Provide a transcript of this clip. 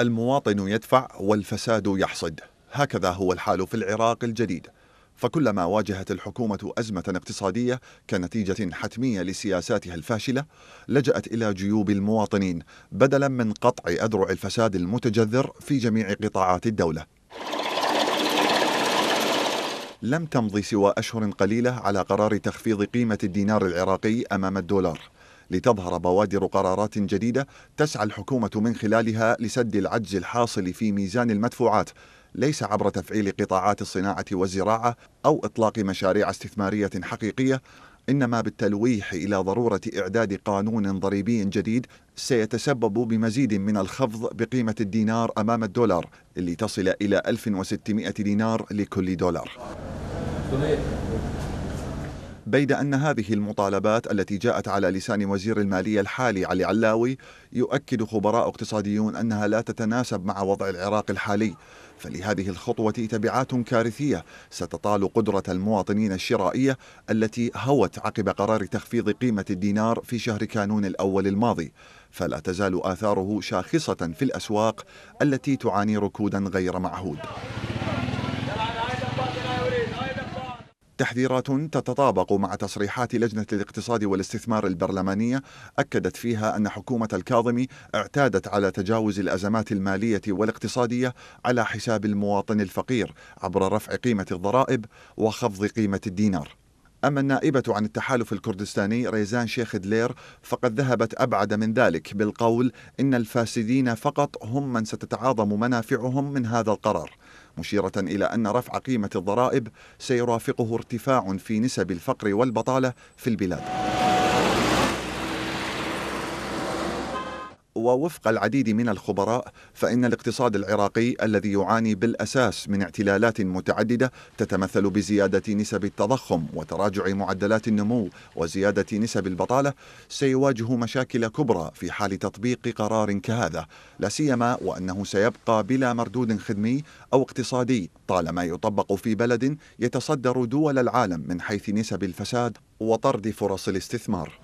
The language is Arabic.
المواطن يدفع والفساد يحصد هكذا هو الحال في العراق الجديد فكلما واجهت الحكومة أزمة اقتصادية كنتيجة حتمية لسياساتها الفاشلة لجأت إلى جيوب المواطنين بدلا من قطع أذرع الفساد المتجذر في جميع قطاعات الدولة لم تمضي سوى أشهر قليلة على قرار تخفيض قيمة الدينار العراقي أمام الدولار لتظهر بوادر قرارات جديدة تسعى الحكومة من خلالها لسد العجز الحاصل في ميزان المدفوعات ليس عبر تفعيل قطاعات الصناعة والزراعة أو إطلاق مشاريع استثمارية حقيقية انما بالتلويح الى ضروره اعداد قانون ضريبي جديد سيتسبب بمزيد من الخفض بقيمه الدينار امام الدولار اللي تصل الى 1600 دينار لكل دولار. بيد أن هذه المطالبات التي جاءت على لسان وزير المالية الحالي علي علاوي يؤكد خبراء اقتصاديون أنها لا تتناسب مع وضع العراق الحالي فلهذه الخطوة تبعات كارثية ستطال قدرة المواطنين الشرائية التي هوت عقب قرار تخفيض قيمة الدينار في شهر كانون الأول الماضي فلا تزال آثاره شاخصة في الأسواق التي تعاني ركودا غير معهود تحذيرات تتطابق مع تصريحات لجنة الاقتصاد والاستثمار البرلمانية أكدت فيها أن حكومة الكاظمي اعتادت على تجاوز الأزمات المالية والاقتصادية على حساب المواطن الفقير عبر رفع قيمة الضرائب وخفض قيمة الدينار أما النائبة عن التحالف الكردستاني ريزان شيخ دلير فقد ذهبت أبعد من ذلك بالقول إن الفاسدين فقط هم من ستتعاظم منافعهم من هذا القرار مشيرة إلى أن رفع قيمة الضرائب سيرافقه ارتفاع في نسب الفقر والبطالة في البلاد ووفق العديد من الخبراء فإن الاقتصاد العراقي الذي يعاني بالأساس من اعتلالات متعددة تتمثل بزيادة نسب التضخم وتراجع معدلات النمو وزيادة نسب البطالة سيواجه مشاكل كبرى في حال تطبيق قرار كهذا لا سيما وأنه سيبقى بلا مردود خدمي أو اقتصادي طالما يطبق في بلد يتصدر دول العالم من حيث نسب الفساد وطرد فرص الاستثمار